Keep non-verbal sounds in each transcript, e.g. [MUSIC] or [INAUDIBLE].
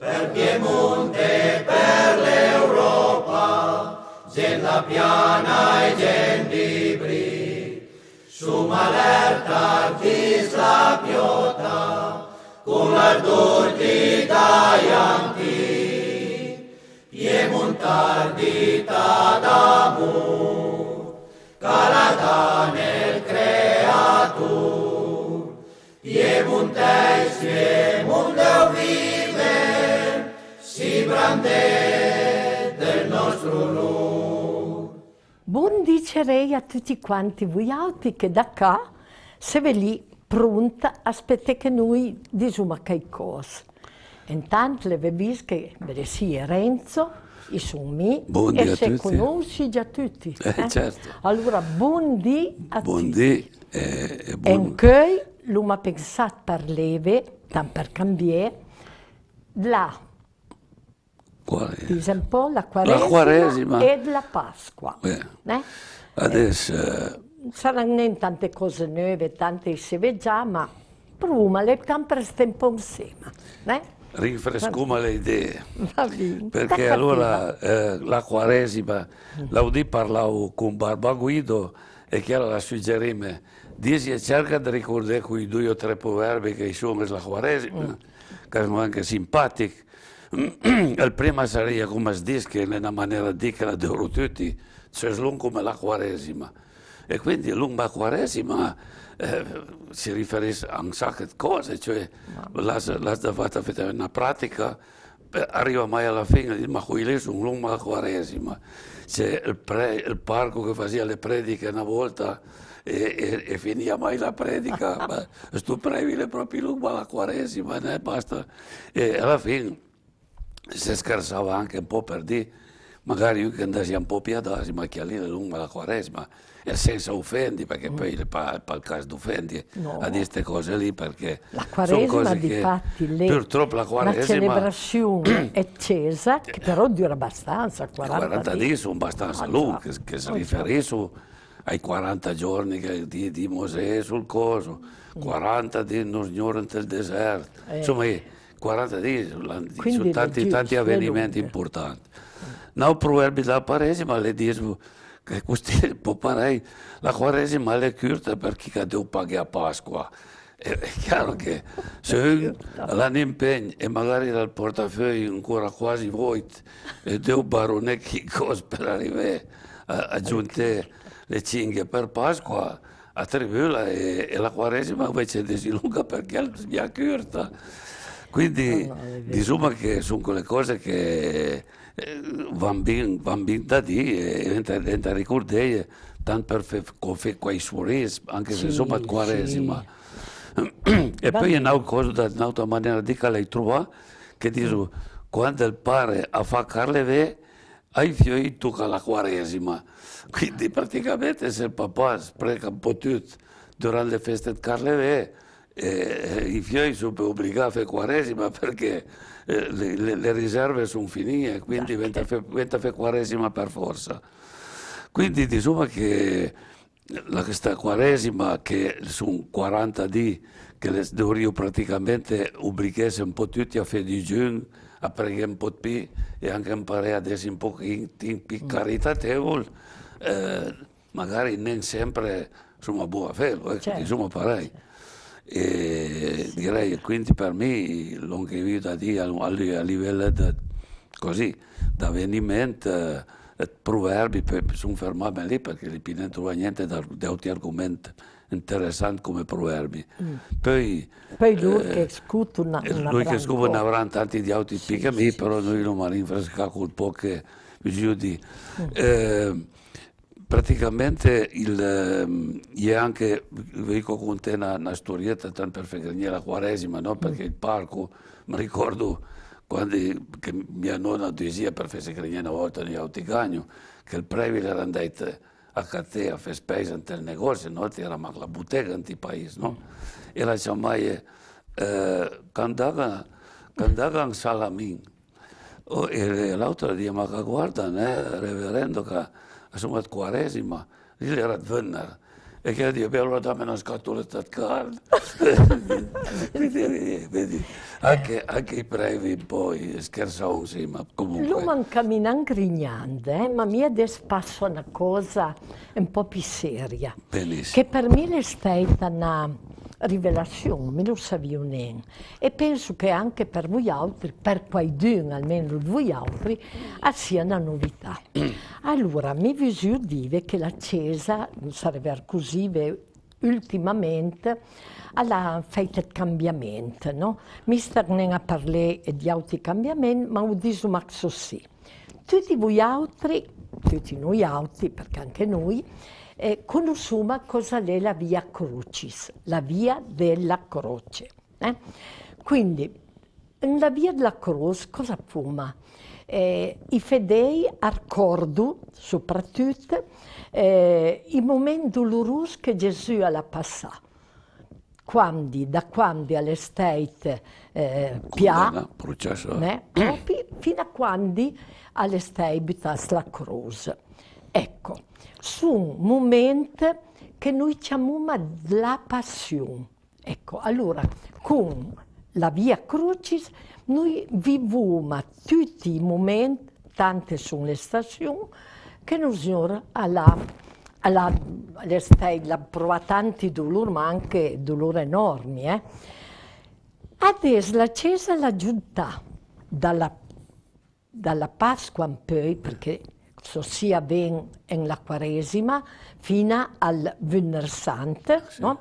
Per Piemonte, per l'Europa, gente la piana e gente di Su malerta tis la piota, con l'ardor di daianti. Piemontar di tadamu, calata nel creatur, Piemontei sier, grande del nostro Lu. Buon dicerei a tutti quanti voi altri che da qua se ve lì pronta aspettate che noi diciamo che cosa. Intanto le vevis che Bressi Renzo i sumi buondì e se conosci già tutti. Eh, eh? Certo. Allora, buondì a buondì tutti. Buondì eh, e buon... In cui l'uomo pensato per leve, tanto per cambiare, la quale? un po' la quaresima, la quaresima e la Pasqua. Eh? Adesso... Eh, saranno tante cose nuove, tante si vede già, ma prima le sempre stiamo insieme. Eh? Rinfrescuma le idee. Perché allora eh, la quaresima, mm. l'audì parlavo con Barba Guido e Chiara la suggerime, dici cerca di ricordare quei due o tre proverbi che sono la quaresima, mm. che sono anche simpatici il primo sarebbe come si dice, că e una maniera di dicola de tutti, c'è lungo come la quaresima. E quindi lungo la quaresima eh, si riferisce a un sacco di cose, cioè eh, la, la fatta vedere una pratica, arriva mai alla fine, dice, ma qui lì sono lunga quaresima. C'è il, pre, il parco che faceva le prediche una volta, e, e, e finiva mai la predica, ma [LAUGHS] stu previ le proprie lunga la quaresima, ne basta. E alla fine se scherzava anche un po' per dire magari io che andassi un po' più a darsi macchialini lungo la quaresma e senza offendi perché mm. poi il pa, pa il caso d'offendi no. a dire queste cose lì perché la quaresma difatti che, lei, purtroppo la quaresma la celebrazione [CLEARS THROAT] è cesa che però dura abbastanza 40, 40 giorni sono abbastanza no, ah, lunghi che, che si oh, riferiscono ai 40 giorni che, di, di Mosè sul coso 40 mm. di non signore nel deserto eh. insomma eh, 40 10, sono tanti, tanti avvenimenti lunga. importanti. Non proverbi la quaresima, le dico che questi [LAUGHS] poparei la Quaresima è curta perché che devo pagare a Pasqua. È, è chiaro che se [LAUGHS] un uno impegno e magari dal portafoglio ancora quasi vuoto e devo barone che cosa per arrivare a, a le cinghie per Pasqua, a Tribula e, e la Quaresima invece è disilunga perché è la mia curta. Quindi ah, no, suma diciamo che sono quelle cose che vanno eh, bene van ben da lì e entra a ricordare tanto per fare quei suoresi, anche sì, insomma quaresima. Sì. [CLEARS THROAT] e poi è una cosa, un'altra maniera di che lei trova, che dice, mm. quando il padre a fa carleve, ai fiori tocca la quaresima. Quindi praticamente se il papà spreca un po' tutto durante le feste di carleve, Eh, eh, i fioi sono obbligati a fare quaresima perché eh, le, le, riserve sono finite, quindi diventa fare quaresima per forza. Quindi diciamo che la, questa quaresima che sono 40 di che le dovrei praticamente obbligare un po' tutti a fare digiuno, a pregare un po' di più e anche imparare ad essere un po' più mm. caritatevole, eh, magari non sempre insomma buona fede, ecco, certo. insomma diciamo, parecchio. Certo. E direi quindi per me longevità di, a, a livello di, così, di avvenimento, eh, proverbi sono fermato lì perché lì non trova niente di altri argomenti interessanti come proverbi. Mm. Poi, Poi lui eh, che scuta una, eh, una Lui che scuta ne avrà tanti di altri sì, piccami, sì, però sì. noi lo manifestiamo col po' che di... Mm. Eh, Praticamente il, ehm, è anche, dico con te una, una storietta, tanto per fare la quaresima, no? perché il parco, mi ricordo quando che mia nonna diceva per fare una volta in Auticagno, che il previle era andato a Catea a fare spesa nel negozio, no? era la bottega in paese, no? e la chiamava, eh, cantava, cantava un salamin, oh, e l'altro diceva, ma guarda, né, reverendo, che asumat Quaresima, zile era vânăr. E chiar dice, beh luat oameni una scatul di cald. vedi, vedi, anche, anche i previ poi scherzavano insieme, comunque. Lui non cammina grignando, eh, ma mi adesso passa una cosa un po' più seria. Benissimo. Che per me è stata una rivelazione, me lo sapevo neanche. E penso che anche per voi altri, per qualcuno almeno di voi altri, sia una novità. [CLEARS THROAT] Allora, mi visio dire che la Chiesa, sarebbe così, ultimamente ha fatto il cambiamento, no? Mister non ha parlato di altri cambiamenti, ma ho detto ma così. Tutti voi altri, tutti noi altri, perché anche noi, eh, consuma cosa è la via crucis, la via della croce. Eh? Quindi, la via della croce cosa fuma? Eh, I fedei accordu, soprattutto, eh, i momenti dolorosi che Gesù ha passato. Quando, da quando all'estate stato eh, pia, né, proprio, fino a quando all'estate stata la croce. Ecco su un momento che noi chiamiamo la passione. Ecco, allora, con la Via Crucis noi viviamo tutti i momenti, tante sono le stazioni, che il Signore alla, alla, alla prova tanti dolori, ma anche dolori enormi. Eh? Adesso la Chiesa l'ha giunta dalla, dalla Pasqua in poi, perché sia ben in la Quaresima, fino al Venersante, sì. no?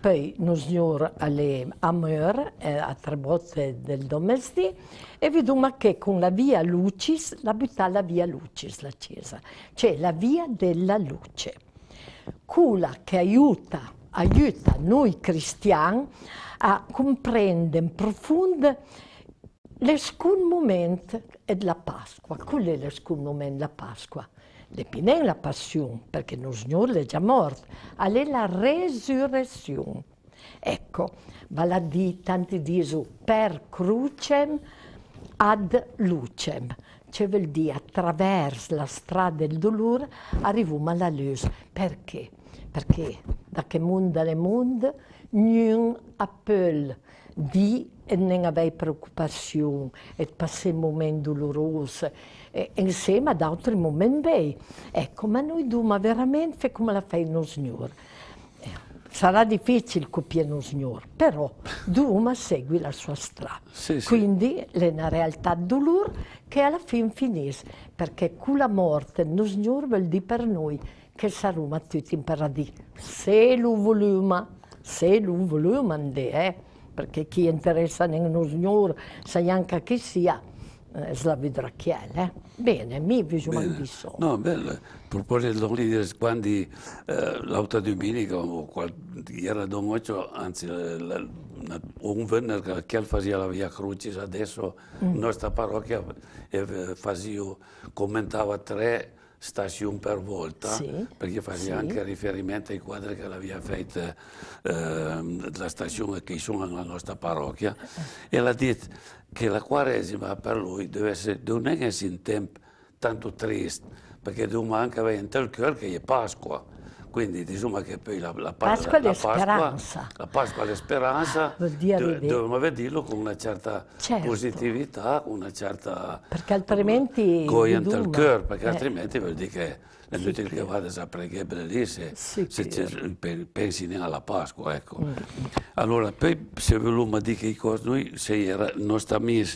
poi il Signore alle Amor, eh, a tre volte del domestì, e vediamo che con la via Lucis, la buttà la via Lucis la Chiesa, cioè la via della luce, quella che aiuta, aiuta noi cristiani a comprendere in profondità L'escun moment è la Pasqua. Qual è l'escun moment, la Pasqua? L'epinè è la passione, perché il Signore è già morto. All'è la resurrezione. Ecco, vale di tanti disu per crucem ad lucem. Cioè vuol dire attraverso la strada del dolore arriviamo alla luce. Perché? Perché da che mondo alle mondo non appel di e non avevi preoccupazioni, e passai momenti dolorosi, e, insieme ad altri momenti bei. Ecco, ma noi duma veramente come la fai il signor? Eh, sarà difficile copiare il signor, però Duma segue la sua strada. Sì, sì. Quindi è una realtà dolor che alla fine finisce, perché con la morte il signor vuol dire per noi che saremo tutti in paradiso, se lo vogliamo, se lo vogliamo andare. Eh perché chi interessa nello signor, sai anche chi sia, eh, Slavidracchiel. Eh? Bene, mi visualizzo. No, bello. Proposito lì, quando eh, l'auto domenica o ieri domenica, anzi la, la, un venerdì che faceva la via Crucis, adesso mm. nostra parrocchia e, eh, faceva, commentava tre station per volta, sì, perché faceva sì. anche riferimento ai quadri che l'aveva fatto eh, la stazione che sono nella nostra parrocchia, e l'ha detto che la quaresima per lui deve essere, non è che sia un tempo tanto triste, perché dobbiamo anche avere in tal cuore che è Pasqua. Quindi diciamo che poi la, la Pasqua è l'esperanza. La Pasqua è l'esperanza, [LAUGHS] dobbiamo vederlo con una certa certo. positività, con una certa... Perché altrimenti... Coiente [LAUGHS] al cuore, perché eh. altrimenti vuol dire che è inutile che vada a preghiere lì se, sì, se pensi alla Pasqua, ecco. Mm. Allora, poi se vogliamo dire che noi, se era il nostro amico,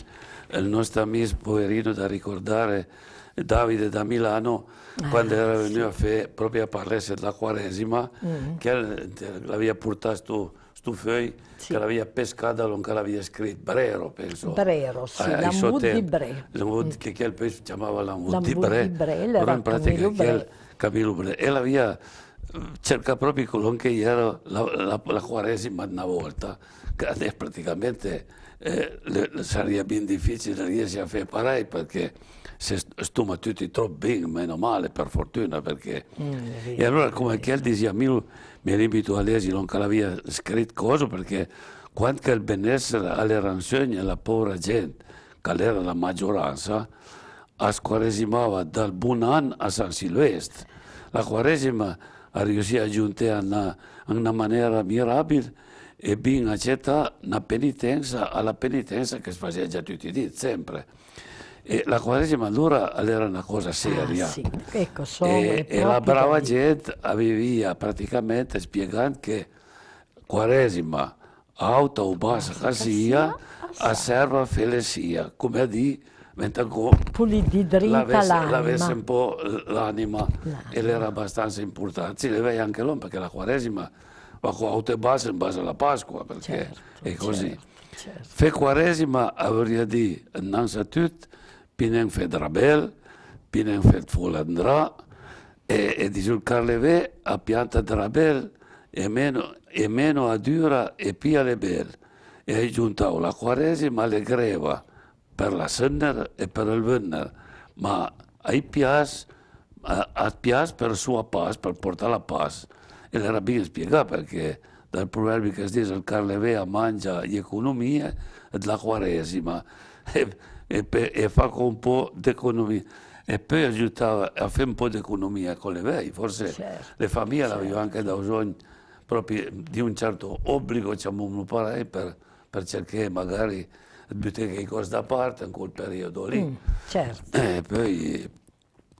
il nostro amico poverino da ricordare, Davide da Milano ah, ...cuando era venido a hacer... proprio a la quaresima mm. che había portato stu, feo... ...que él había pescado... ...lo que che había scritto Brero penso Brero sí... Ah, ...la muti di Bre ...que que che quel la chiamava l'amud, di Bre, di Bre però in pratica Bre e l'aveva cercato proprio colon che era la, la, quaresima una volta ...que praticamente eh, le, bien difícil... ben difficile a fare pareil ...porque... se stiamo tutti troppo bene, meno male per fortuna perché... Mm, e allora come che diceva, io mi limito a leggere non che l'aveva scritto cosa perché quanto il benessere alle ranzioni alla povera gente, che era la maggioranza, a squaresimava dal buon anno a San Silvestre. La quaresima ha riuscito a giungere in una maniera mirabile e ben accetta una penitenza alla penitenza che si faceva già tutti i giorni, sempre. E la Quaresima allora, era una cosa ah, seria. Ah, sì. ecco, e, e la brava di... gente aveva praticamente spiegato che Quaresima, alta o bassa che sia, serve a felesia, come a dire, mentre l'avesse, l'avesse un po' l'anima, e era abbastanza importante. Sì, le levai anche l'uomo perché la Quaresima va con alta e bassa in base alla Pasqua, perché certo, è così. Certo, certo. Fe Quaresima, avrei dire, innanzitutto, Pinenfed Rabel, Pinenfed Fulandra e, e il Giulcarleve a Pianta Drabel e meno, e meno a Dura e più alle belle. e è giunta la Quaresima alle greva per la Senner e per il Venner, ma ai Pias, a, a Pias per sua pace, per portare la pace. E il rabbino spiega perché dal proverbio che si dice il Carlevea mangia l'economia economie della Quaresima. [LAUGHS] E, e, per, e fa un po' d'economia e poi aiutava a fare un po' d'economia con le vei, forse certo, le famiglie certo. avevano anche bisogno proprio di un certo obbligo, diciamo, per, per cercare magari di buttare i costi da parte in quel periodo lì. Mm, certo. E eh, poi,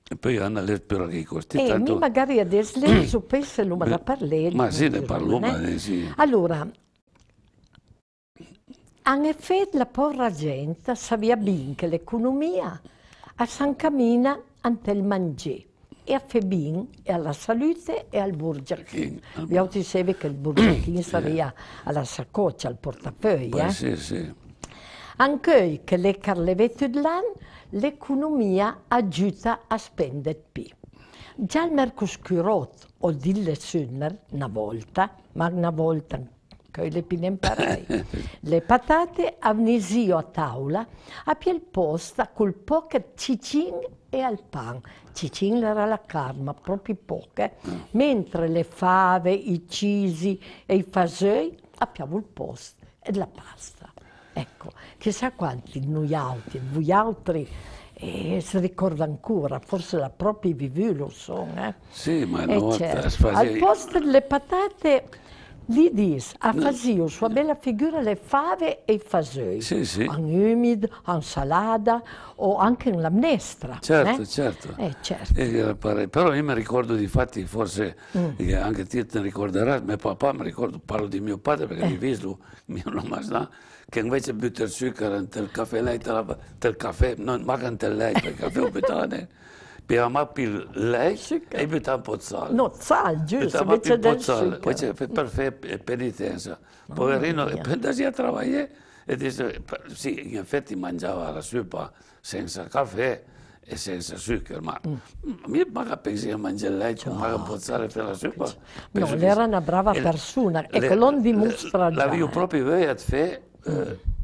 e poi hanno l'espero che i costi. E eh, tanto... magari adesso sapessero, ma da parlare. Ma sì, ne parlo, ma sì. Allora, in effetti, la povera gente sapeva bene che l'economia a San Camina ante il mangiare e a Febin e alla salute e al Burgiachin. Vi ah, altri sapete che il Burgiachin [COUGHS] sarebbe alla saccoccia, al portafoglio. Eh? Sì, sì. Anche che le carlevette dell'anno l'economia aiuta a spendere più. Già il Mercoscurot o Dille sunner, una volta, ma una volta Köyle Pinemparei. [LAUGHS] Le patate amnisio a tavola, a piel posta, col pocket cicin e al pan. Cicin era la carma, proprio poche, eh. ah. mentre le fave, i cisi e i fasei abbiamo il posto e la pasta. Ecco, chissà quanti noi altri, voi altri, e eh, si ricorda ancora, forse la propria vivi lo sono. Eh? Sì, ma eh, no, certo. Al posto delle patate gli dis a fazio sua bella figura le fave e i fasoi. sì, sì. un humid, un salada o anche la minestra. Eh? Certo, certo, eh? certo. Eh, certo. Eh, però io mi ricordo di fatti, forse mm. Eh, anche te ne ricorderai, mio papà mi ricordo, parlo di mio padre perché mi visto, mio nome là, che invece butter sugar, il caffè lei, il caffè, non, ma il caffè, il caffè o [LAUGHS] betane pirama pil lejshik e me ta po calë. No, calë, gjyrë, se me që del shikë. Po që për fe penitenza. Po e rino, për të e dishtë, sì, in effetti mangiava la supa senza caffè e senza zucchero, ma mm. Mm, mi paga pensi a mangiare lei, ci paga pozzare per la supa. No, era una brava persona e quello ecco, non dimostra già. L'avevo proprio veia a te,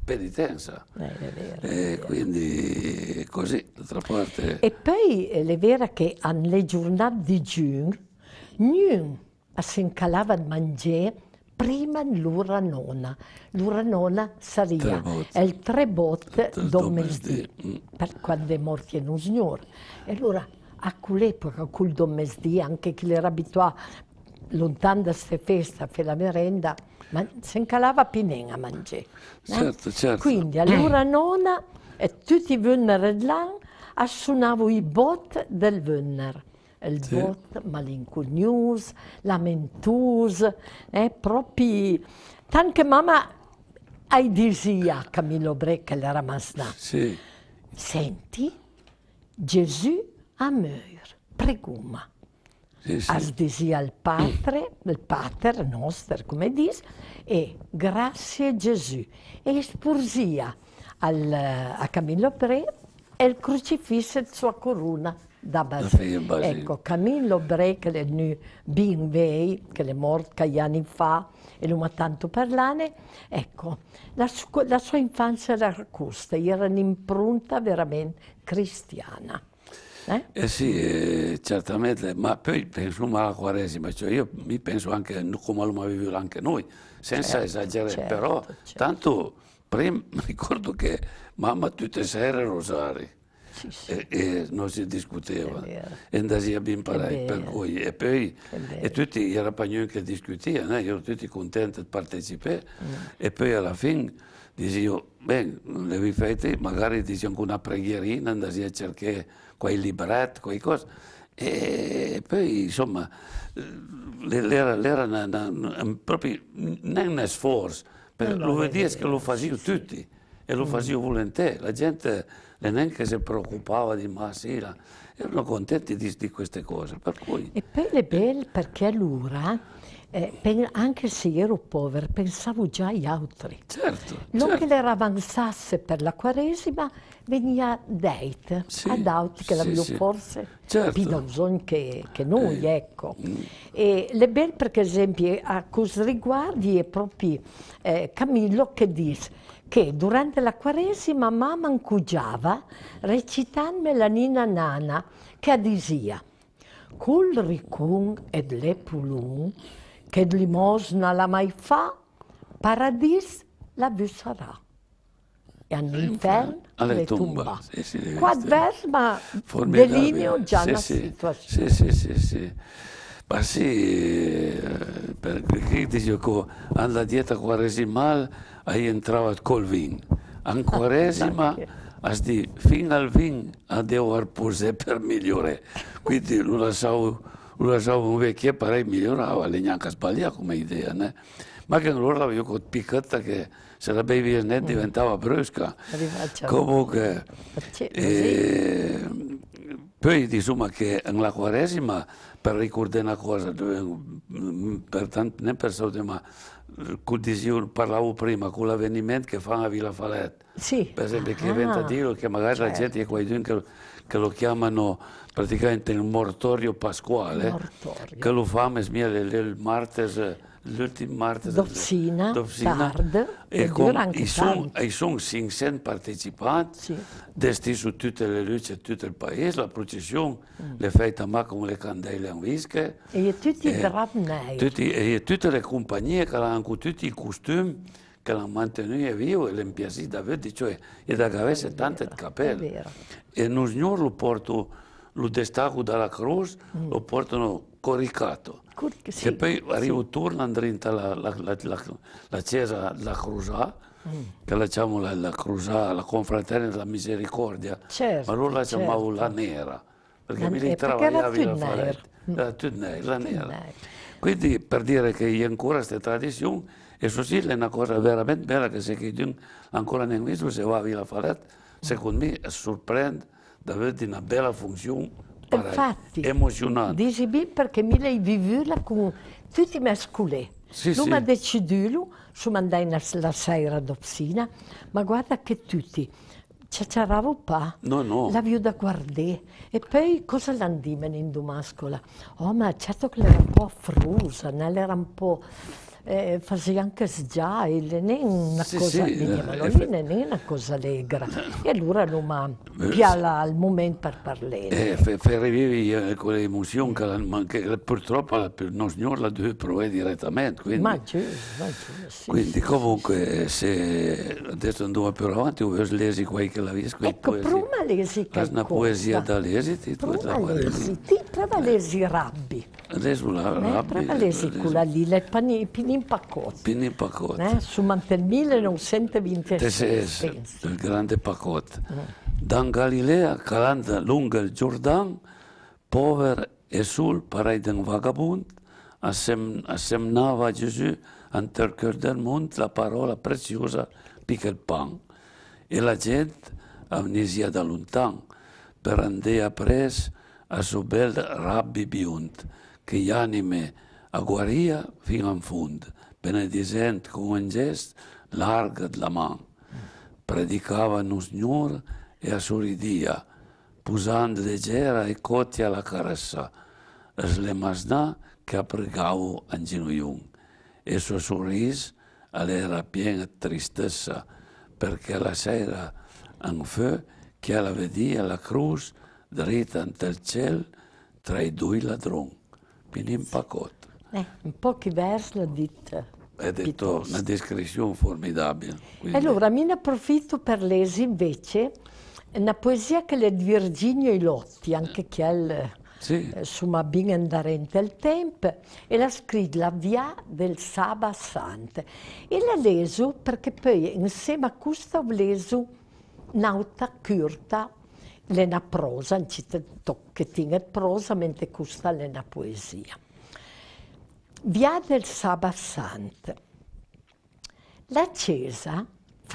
penitenza. Eh, è vero, e eh, quindi così, d'altra parte... E poi è eh, vero che alle giornate di giugno, noi si incalava a mangiare prima l'ora nona. L'ora nona È il tre botte domesdì, mm. per quando è morto un signore. E allora a quell'epoca, a quel domesdì, anche chi era abituato lontano da ste festa per la merenda, ma se incalava Pinen a mangiare. Eh? Certo, eh? certo. Quindi all'ora mm. nona e tutti i Wunner là suonavo i bot del Wunner. Il sì. bot malinconius, lamentus, eh, proprio... Tanto mamma hai disia Camillo Bre che l'era masna. Sì. Senti, Gesù a muore, preguma. Sì, As desi al Padre, il Pater nostro, come dice, e grazie Gesù. E spursia al, a Camillo Pre e il crocifisso e sua corona da Basile. Ecco, Camillo Bre, che è il bimbe, che è morto che anni fa, e non ha tanto parlato, ecco, la, su la sua infanzia era questa, era un'impronta veramente cristiana. Eh? eh sì, eh, certamente, ma poi pensiamo alla Quaresima, cioè io mi penso anche come lo viviamo anche noi, senza certo, esagerare, certo, però certo. tanto prima, [LAUGHS] ricordo che mamma tutte le sere rosari. Sì, sì. E, e, non si discuteva e andasi a imparare per cui e poi e tutti i rapagnoni che discutevano io ero tutti contenti di partecipare mm. e poi alla fine dicevo Beh, le ripeti, magari dici anche una preghierina, andasi a cercare quei libretti, quei cose. E eh, poi, insomma, l'era, l'era una, una, una, proprio non un sforzo, perché allora, lo vedi che lo facevano sì, tutti sì. e lo facevano mm. volentieri. La gente neanche si preoccupava di ma erano contenti di, di, queste cose. Cui, e poi le belle, perché allora eh, per, anche se ero povera, pensavo già agli altri. Certo, non certo. che l'era avanzasse per la Quaresima, veniva date, sì, ad altri che sì, l'avevo sì. forse certo. più bisogno che, che, noi, eh. ecco. Mm. E le belle, per esempio, a questo riguardo è proprio eh, Camillo che dice che durante la Quaresima mamma ancugiava recitando la Nina Nana che adisia «Col ricun ed le pulun» che limosna la mai fa, paradis la vi sarà. E all'inferno alle tombe. tombe. Sì, sì, Qua verma delineo già sì, la sì. situazione. Sì, sì, sì, sì. Ma sì, eh, per critici che ecco, alla dieta quaresimale hai entrato col vin. In quaresima... [LAUGHS] Asti, fin al vin, a devo arpose per migliore. Quindi lo lasciavo un vecchio parei migliorava, lei neanche sbagliava come idea, né? ma che non lo io con picchetta che se la bevi e mm. diventava brusca. Eh, certo. Comunque, eh, poi insomma che nella quaresima, per ricordare una cosa, mm, per tante non persone, ma eh, parlavo prima, con l'avvenimento che fa a Villa Faletta, sì. per esempio, che ah, venta che magari certo. la gente è certo. qua che che lo chiamano praticamente il mortorio pasquale, mortorio. che lo fa mesmiele il martes, l'ultimo martes. Dozzina, dozzina tard, e con i son, i son sincen partecipanti, sì. desti su tutte le luci e tutto il paese, la processione, mm. le fette ma con le candele in whisky E tutti i drapnei. E tutte le compagnie che hanno tutti i costumi che la manteneva vivo e l'impiazì davvero, cioè, e da avesse tanto il capello. E non signor lo porto, lo destacco dalla croce, mm. lo portano coricato. Cur- sì, e poi arrivo sì. torno, dentro la, la, la, la, la chiesa, la crusà, mm. che diciamo la, la crusà, la confraternita della misericordia, certo, ma loro la certo. la nera, perché la, mi ritravagliavi la faretti, la, la nera. Quindi per dire che ancora questa tradizione e questo sì è una cosa veramente bella che se chiedun ancora in inglese se va via fare, secondo me sorprende di avere una bella funzione Infatti, emozionante. Dici bene perché mi l'hai vissuta con tutti i mascoli. Sì, non sì. mi decidulo, sono andata la sera dozzina, ma guarda che tutti. C'eravo pa, no, no. la da guardare, e poi cosa l'andimene in Dumascola? Oh, ma certo che era un po' frusa, era un po' eh, facevi anche non è una sì, cosa, sì, dicevano, eh, né, né una cosa allegra. E allora non l'uomo piala al momento per parlare. Eh, arrivavi eh, con quelle emozioni che, purtroppo non signor la deve provare direttamente. Quindi, ma c'è, ma c'è, sì, quindi comunque se adesso andiamo più avanti, io lesi qualche la visco. Ecco, prima lesi qualcosa. Una poesia da lesi, ti prima lesi, ti prima lesi rabbi. Adesso la eh, rabbi. Prima lesi quella eh, lì, le panipini Pacotti. Pinin Pacotti. Eh? Su Mantelmile non sente vincere. Il grande Pacotti. Mm. Eh. Da Galilea, calando lungo il Giordano, povero e sul, parei un vagabondo, assem, assemnava a Gesù, antercor del mondo, la parola preziosa di quel pan. E la gente, amnesia da lontano, per andare a pres a suo bel rabbi biunt, che gli anime a guarir fino en fondo, benedicente con un gesto largo della mano. Predicava un signor e a sorridia, posando leggera e cotti alla caressa, le masnà che appregavo a genollum. E suo sorriso era pieno di tristezza, perché la sera in feu che la vedia la cruz dritta nel cielo tra i due ladroni. Pinim pacot. Eh, in pochi vers l'ha detta. È detto una descrizione formidabile. Quindi. Allora, mi ne approfitto per lesi invece una poesia che è di Virginio Ilotti, anche che è il, sì. eh, su Andarente al Tempo, e la scritta La via del Saba Sante. E la leso perché poi insieme a questa ho leso un'altra curta l'ena prosa, un tocchettina prosa, mentre questa è una poesia. Via del Sabassante. La Cesa,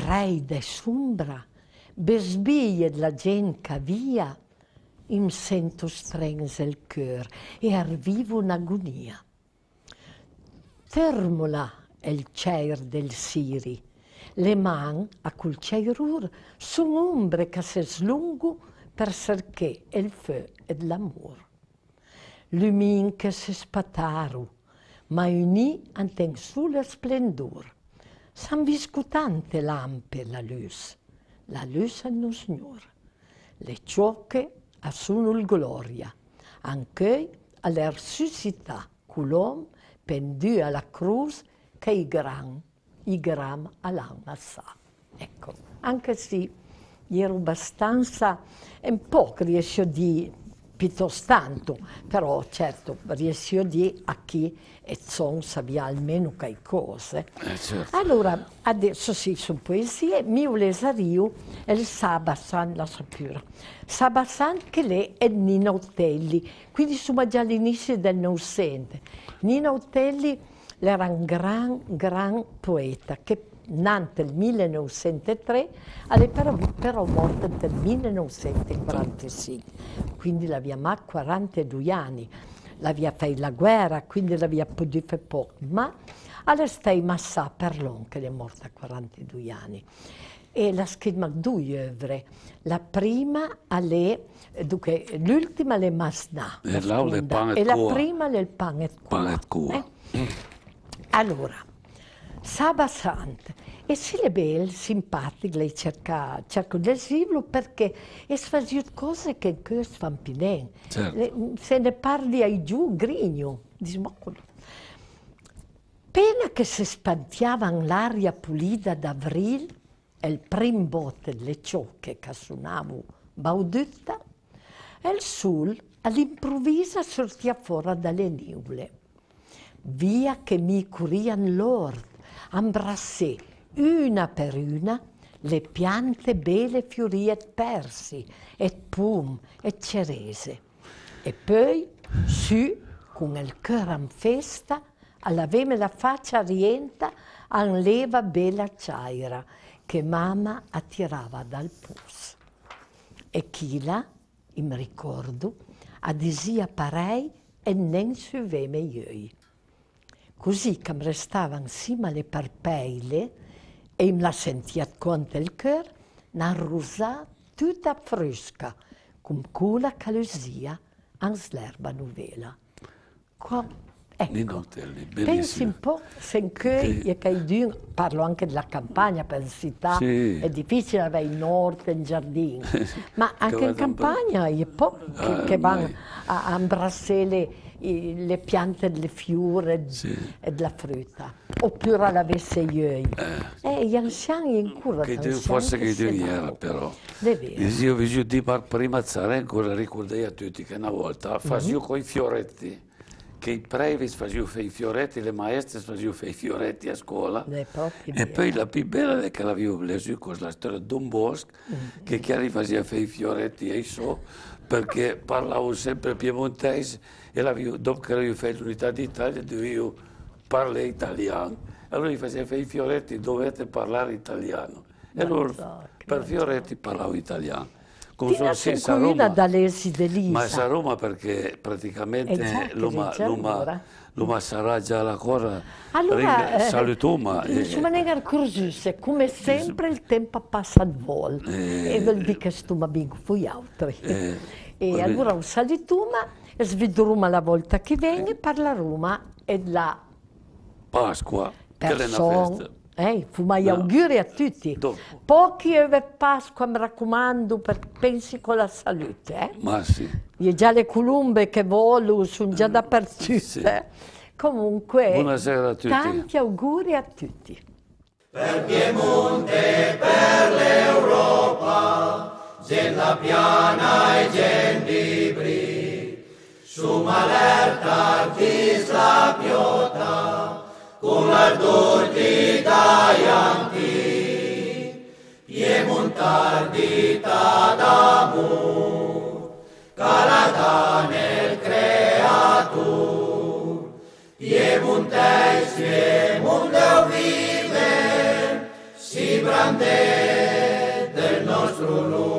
e sombra, besbiglie la genca via, in sento strenze il cœur e arrivo un'agonia. Fermola è il cer del Siri, le man a cul ceirur sono ombre che si slungu per serché il feu ed l'amor. Lumin che si spataru, ma uni an den sulla splendor. Sam viscutante lampe la lus, la lus a nos Signore. Le ciocche a sunul gloria, anche alla resuscità culom pendu alla cruz che i gran, i gram all'anima sa. Ecco, anche se ero abbastanza, un po' riesce a dire, piuttosto tanto, però certo a dire a chi e son sappia almeno che cose. Eh, certo. Allora, adesso sì, sono poesie, mi voleva è il Sabassan la sapura. Sabassan che lei è Nino Ottelli, quindi siamo già all'inizio del non sente. Nino Ottelli era un gran, gran poeta che nata nel 1903, è però, morta nel 1945, quindi l'abbiamo 42 anni, l'abbiamo fatto la guerra, quindi l'abbiamo potuto fare poco, ma alla stai massa per l'on che è morta a 42 anni. E la scritta due opere. La prima è, dunque, l'ultima è Masna. E la prima è il pan e cua. Pan e eh. Allora, Saba Sant. E se le belle, simpatiche, le cerca, cerca del libro perché è sfasciato cose che in fanno più certo. Se ne parli ai giù, grigno, dismoculo. Appena che si spantiava l'aria pulita d'avril e il primo botte le ciocche che suonavo baudutta, il sol all'improvviso sortia fuori dalle nuvole. Via che mi curian l'orto ambrassé una per una le piante belle fiorì persi, et pum, et cerese. E poi, su, con il cœur in festa, all'aveme la faccia rienta, an leva bella ciaira, che mamma attirava dal pus. E chila, in ricordo, adesia parei e nen suveme ioi. Così che mi restavano insieme le parpeile e mi la sentia con il cuore una rosa tutta fresca, come quella calosia in l'erba nuvela. Qua, Ecco, pensi un po', se in cui che... Caidun, parlo anche della campagna, pensità, sì. è difficile avere il nord, e il giardino, [LAUGHS] ma anche in campagna, po- che, ah, che vanno a, a le i, le piante, le fiore sì. e della frutta. Oppure la vesseglioi. Eh. E eh, gli anziani in cura. Che Dio fosse che Dio era però. Io vi giù di prima zare ancora ricordai a tutti che una volta facevo mm -hmm. con i fioretti che i previs facevano fare i fioretti, le maestre facevano fare i fioretti a scuola. E poi la più bella è che l'avevo leso con la storia di un Bosco, mm -hmm. che chiari faceva fare i fioretti e i so, perché parlavo sempre piemontese e la, dopo che avevo fatto l'unità d'Italia dovevo parlare italiano. Allora gli facevo i fioretti, dovete parlare italiano. E non so, per fioretti so. parlavo italiano. Con Ti nasce Roma, da Lesi Delisa. Ma a Roma perché praticamente esatto, Roma, certo, ma sarà già la cosa. allora, salutuma. Eh, su Manegar è come sempre il tempo passa a vol, eh. e vuol dire che stiamo abbiamo fui altri. Eh, [LAUGHS] e allora un salutuma, svidruma la volta che viene, eh. parla Roma e la... Pasqua, che è una festa. Eh, fuma no. auguri a tutti. Dopo. Pochi e per Pasqua, mi raccomando, per, pensi con la salute. Eh? Ma sì. E già le colombe che volo sono già eh, dappertutto. Sì. Eh? Comunque, Buonasera a tutti. tanti auguri a tutti. Per Piemonte, per l'Europa, gente piana e gente libri, su malerta, la piota, cum la turdita yanti, e muntardita damu, calata nel creatur, e munteis e mundeu vive, si brande del nostru lume.